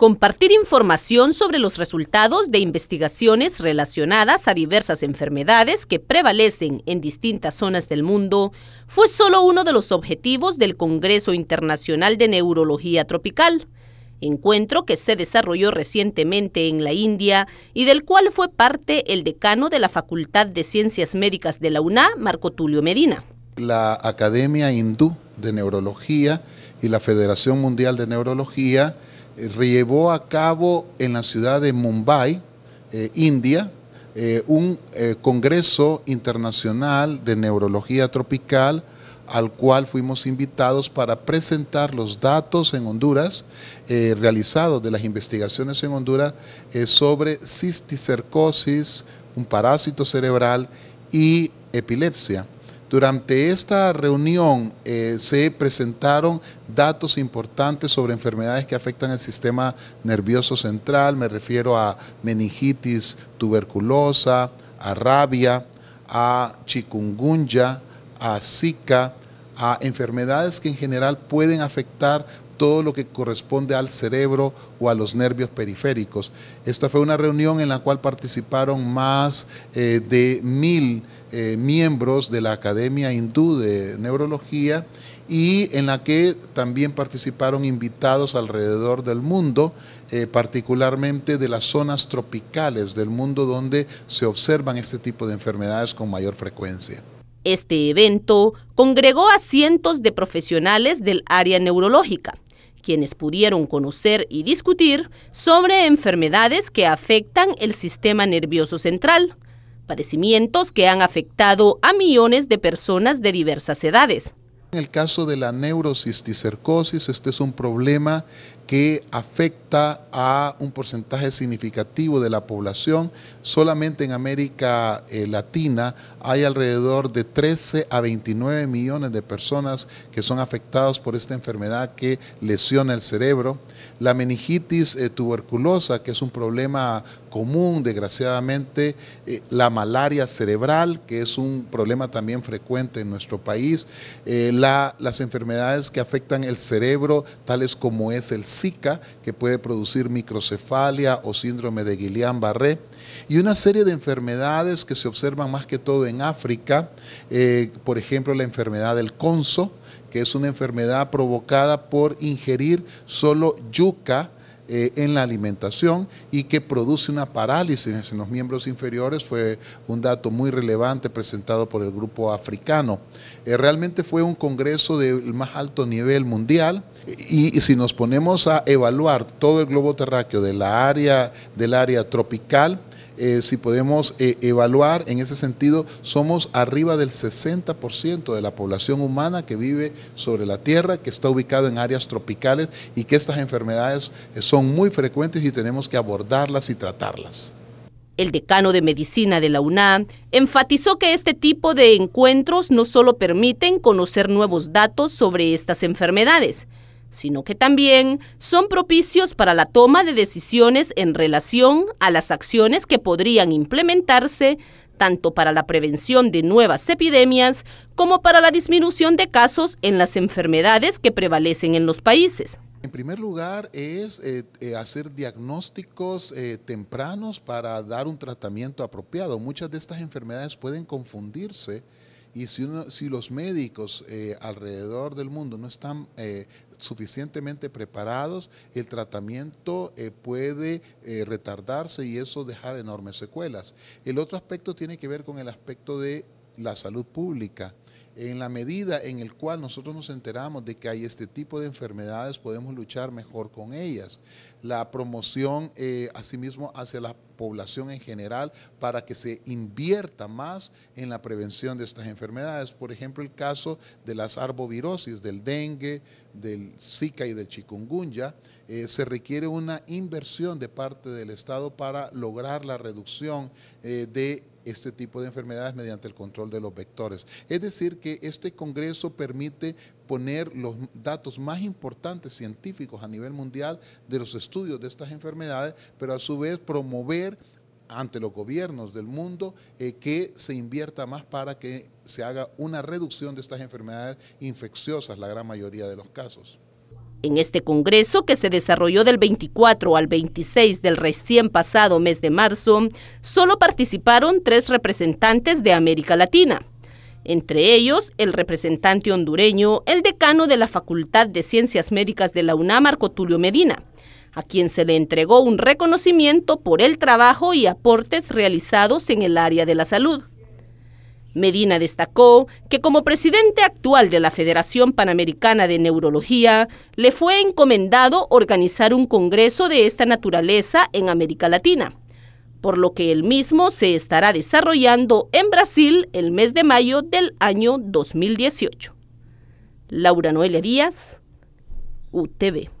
compartir información sobre los resultados de investigaciones relacionadas a diversas enfermedades que prevalecen en distintas zonas del mundo, fue solo uno de los objetivos del Congreso Internacional de Neurología Tropical, encuentro que se desarrolló recientemente en la India y del cual fue parte el decano de la Facultad de Ciencias Médicas de la UNA, Marco Tulio Medina. La Academia Hindú de Neurología y la Federación Mundial de Neurología eh, llevó a cabo en la ciudad de Mumbai, eh, India, eh, un Congreso Internacional de Neurología Tropical al cual fuimos invitados para presentar los datos en Honduras realizados de las investigaciones en Honduras sobre cisticercosis, un parásito cerebral y epilepsia. Durante esta reunión eh, se presentaron datos importantes sobre enfermedades que afectan el sistema nervioso central, me refiero a meningitis tuberculosa, a rabia, a chikungunya, a zika, a enfermedades que en general pueden afectar todo lo que corresponde al cerebro o a los nervios periféricos. Esta fue una reunión en la cual participaron más eh, de mil eh, miembros de la Academia Hindú de Neurología y en la que también participaron invitados alrededor del mundo, eh, particularmente de las zonas tropicales del mundo donde se observan este tipo de enfermedades con mayor frecuencia. Este evento congregó a cientos de profesionales del área neurológica, quienes pudieron conocer y discutir sobre enfermedades que afectan el sistema nervioso central, padecimientos que han afectado a millones de personas de diversas edades. En el caso de la neurocisticercosis, este es un problema que afecta a un porcentaje significativo de la población. Solamente en América eh, Latina hay alrededor de 13 a 29 millones de personas que son afectadas por esta enfermedad que lesiona el cerebro. La meningitis eh, tuberculosa, que es un problema común, desgraciadamente, eh, la malaria cerebral, que es un problema también frecuente en nuestro país, eh, las enfermedades que afectan el cerebro, tales como es el Zika, que puede producir microcefalia o síndrome de Guillain-Barré, y una serie de enfermedades que se observan más que todo en África, eh, por ejemplo, la enfermedad del conso, que es una enfermedad provocada por ingerir solo yuca, eh, en la alimentación y que produce una parálisis en los miembros inferiores. Fue un dato muy relevante presentado por el grupo africano. Eh, realmente fue un congreso del más alto nivel mundial y, si nos ponemos a evaluar todo el globo terráqueo de área, del área tropical, eh, si podemos eh, evaluar en ese sentido, somos arriba del 60% de la población humana que vive sobre la Tierra, que está ubicado en áreas tropicales y que estas enfermedades eh, son muy frecuentes y tenemos que abordarlas y tratarlas. El decano de medicina de la UNAM enfatizó que este tipo de encuentros no solo permiten conocer nuevos datos sobre estas enfermedades, sino que también son propicios para la toma de decisiones en relación a las acciones que podrían implementarse tanto para la prevención de nuevas epidemias como para la disminución de casos en las enfermedades que prevalecen en los países. En primer lugar es eh, eh, hacer diagnósticos eh, tempranos para dar un tratamiento apropiado. Muchas de estas enfermedades pueden confundirse y si, si los médicos eh, alrededor del mundo no están eh, suficientemente preparados, el tratamiento eh, puede retardarse y eso dejar enormes secuelas. El otro aspecto tiene que ver con el aspecto de la salud pública en la medida en el cual nosotros nos enteramos de que hay este tipo de enfermedades, podemos luchar mejor con ellas. La promoción, eh, asimismo, hacia la población en general para que se invierta más en la prevención de estas enfermedades. Por ejemplo, el caso de las arbovirosis, del dengue, del Zika y del chikungunya, eh, se requiere una inversión de parte del Estado para lograr la reducción eh, de este tipo de enfermedades mediante el control de los vectores. Es decir, que este Congreso permite poner los datos más importantes científicos a nivel mundial de los estudios de estas enfermedades, pero a su vez promover ante los gobiernos del mundo eh, que se invierta más para que se haga una reducción de estas enfermedades infecciosas, la gran mayoría de los casos. En este Congreso, que se desarrolló del 24 al 26 del recién pasado mes de marzo, solo participaron tres representantes de América Latina, entre ellos el representante hondureño, el decano de la Facultad de Ciencias Médicas de la UNAM, Marco Tulio Medina, a quien se le entregó un reconocimiento por el trabajo y aportes realizados en el área de la salud. Medina destacó que como presidente actual de la Federación Panamericana de Neurología, le fue encomendado organizar un congreso de esta naturaleza en América Latina, por lo que el mismo se estará desarrollando en Brasil el mes de mayo del año 2018. Laura Noelia Díaz, UTV.